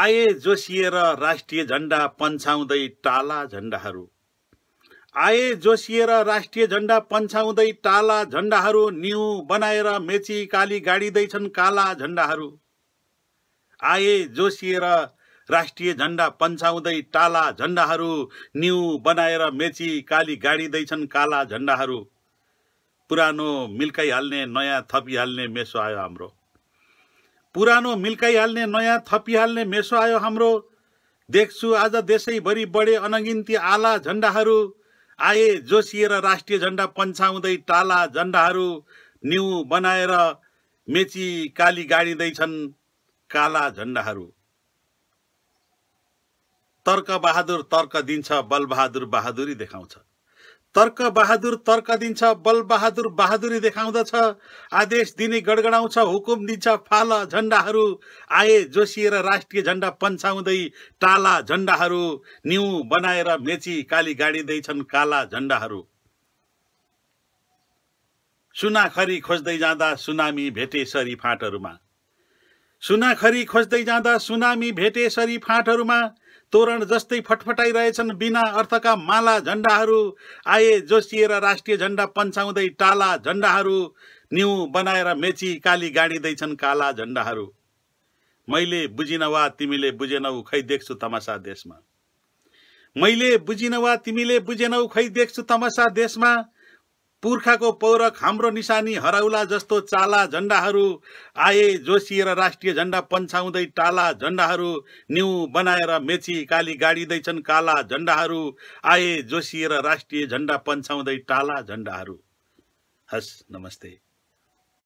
आए जोसिएर राष्ट्रिय झण्डा पन्छाउँदै टाला झन्डाहरू आए जोसिएर राष्ट्रिय झन्डा पन्छाउँदै टाला झन्डाहरू निउ बनाएर मेची काली गाडिँदैछन् काला झन्डाहरू आए जोसिएर राष्ट्रिय झण्डा पन्छाउँदै टाला झन्डाहरू निउ बनाएर मेची काली गाडिँदैछन् काला झन्डाहरू पुरानो मिल्काइहाल्ने नयाँ थपिहाल्ने मेसो आयो हाम्रो पुरानो मिल्काइहाल्ने नयाँ थपिहाल्ने मेसो आयो हाम्रो देख्छु आज देशैभरि बढे अनगिन्ती आला झन्डाहरू आए जोसिएर राष्ट्रिय झन्डा पन्छाउँदै टाला झन्डाहरू न्यु बनाएर मेची काली गाडिँदैछन् काला झन्डाहरू तर्क बहादुर तर्क दिन्छ बलबहादुर बहादुरी देखाउँछ तर्क बहादुर तर्क दिन्छ बल बहादुर बहादुरी देखाउँदछ आदेश दिने गडगडाउँछ हुकुम दिन्छ फाल झन्डाहरू आए जोसिएर राष्ट्रिय झन्डा पन्छाउँदै टाला झन्डाहरू न्यु बनाएर मेची काली गाडिँदैछन् काला झन्डाहरू सुनाखरी खोज्दै जाँदा सुनामी भेटेसरी फाँटहरूमा सुनाखरी खोज्दै जाँदा सुनामी भेटेसरी फाँटहरूमा तोरण जस्तै फटफटाइरहेछन् बिना अर्थका माला झन्डाहरू आए जोसिएर राष्ट्रिय झन्डा पन्छाउँदै टाला झन्डाहरू न्यु बनाएर मेची काली गाडिँदैछन् काला झन्डाहरू मैले बुझिन वा तिमीले बुझेनौ खै देख्छु तमासा देशमा मैले बुझिन वा तिमीले बुझेनौ खै देख्छु तमासा देशमा पुर्खाको पौरख हाम्रो निशानी हराउला जस्तो चाला झन्डाहरू आए जोसिएर राष्ट्रिय झन्डा पन्छाउँदै टाला झन्डाहरू न्यु बनाएर मेची काली गाडिँदैछन् काला झन्डाहरू आए जोसिएर राष्ट्रिय झन्डा पन्छाउँदै टाला झन्डाहरू हस् नमस्ते